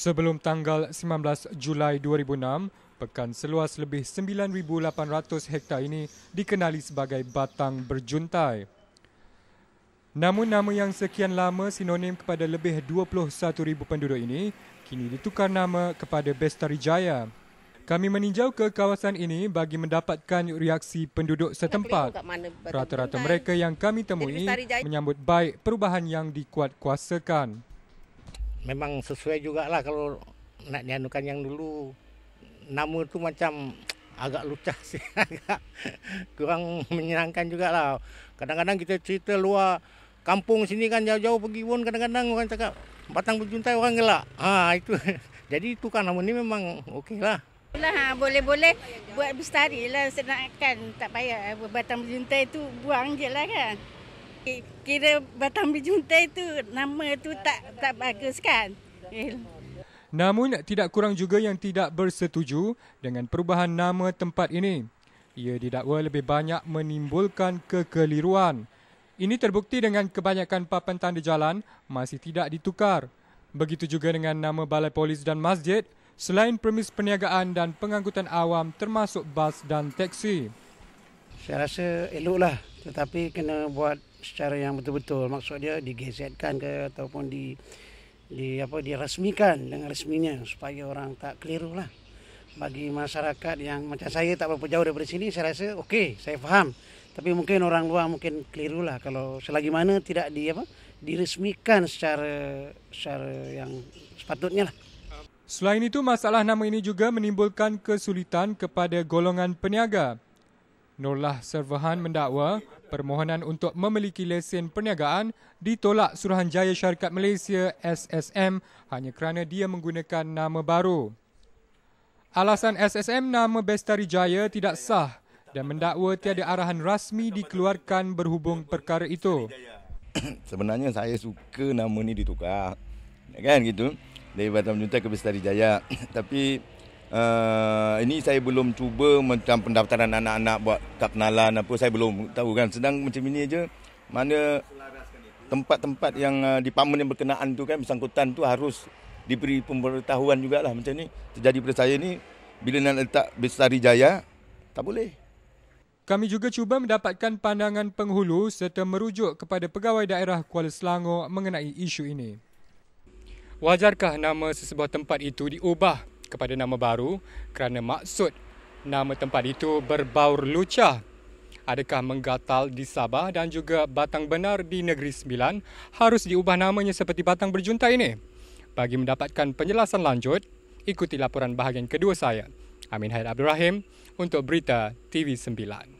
Sebelum tanggal 19 Julai 2006, pekan seluas lebih 9,800 hektar ini dikenali sebagai batang berjuntai. Namun nama yang sekian lama sinonim kepada lebih 21,000 penduduk ini kini ditukar nama kepada Bestari Jaya. Kami meninjau ke kawasan ini bagi mendapatkan reaksi penduduk setempat. Rata-rata mereka yang kami temui menyambut baik perubahan yang dikuatkuasakan memang sesuai juga lah kalau nak dianukan yang dulu nama itu macam agak lucah sih agak kurang menyenangkan juga lah kadang-kadang kita cerita luar kampung sini kan jauh-jauh pergi pun kadang-kadang orang cakap batang berjuntai orang gelak ha itu jadi itu kan nama ni memang okey lah ha, boleh-boleh buat bestari lah senangkan tak payah batang berjuntai itu buang je lah kan kira batang bijuntai itu nama itu tak tak bagus kan. Eh. Namun tidak kurang juga yang tidak bersetuju dengan perubahan nama tempat ini. Ia didakwa lebih banyak menimbulkan kekeliruan. Ini terbukti dengan kebanyakan papan tanda jalan masih tidak ditukar. Begitu juga dengan nama balai polis dan masjid selain permis perniagaan dan pengangkutan awam termasuk bas dan teksi. Saya rasa eloklah tetapi kena buat secara yang betul-betul maksud dia digesetkan ke ataupun di di apa diresmikan dengan resminya supaya orang tak keliru lah bagi masyarakat yang macam saya tak berapa jauh daripada sini saya rasa okey saya faham tapi mungkin orang luar mungkin keliru lah kalau selagi mana tidak di apa diresmikan secara secara yang sepatutnya lah. Selain itu masalah nama ini juga menimbulkan kesulitan kepada golongan peniaga. Nurlah Servahan mendakwa permohonan untuk memiliki lesen perniagaan ditolak Suruhanjaya Syarikat Malaysia SSM hanya kerana dia menggunakan nama baru. Alasan SSM nama Bestari Jaya tidak sah dan mendakwa tiada arahan rasmi dikeluarkan berhubung perkara itu. Sebenarnya saya suka nama ni ditukar. Kan gitu. Dari Batam Junta ke Bestari Jaya. Tapi Eh, ini saya belum cuba macam pendaftaran anak-anak buat tak kenalan apa saya belum tahu kan sedang macam ini aja mana tempat-tempat yang uh, eh, department yang berkenaan tu kan bersangkutan tu harus diberi pemberitahuan jugalah macam ni terjadi pada saya ni bila nak letak Bestari Jaya tak boleh kami juga cuba mendapatkan pandangan penghulu serta merujuk kepada pegawai daerah Kuala Selangor mengenai isu ini. Wajarkah nama sesebuah tempat itu diubah kepada nama baru kerana maksud nama tempat itu berbaur lucah. Adakah menggatal di Sabah dan juga Batang Benar di Negeri Sembilan harus diubah namanya seperti Batang Berjunta ini? Bagi mendapatkan penjelasan lanjut, ikuti laporan bahagian kedua saya. Amin Hayat Abdul Rahim untuk Berita TV 9.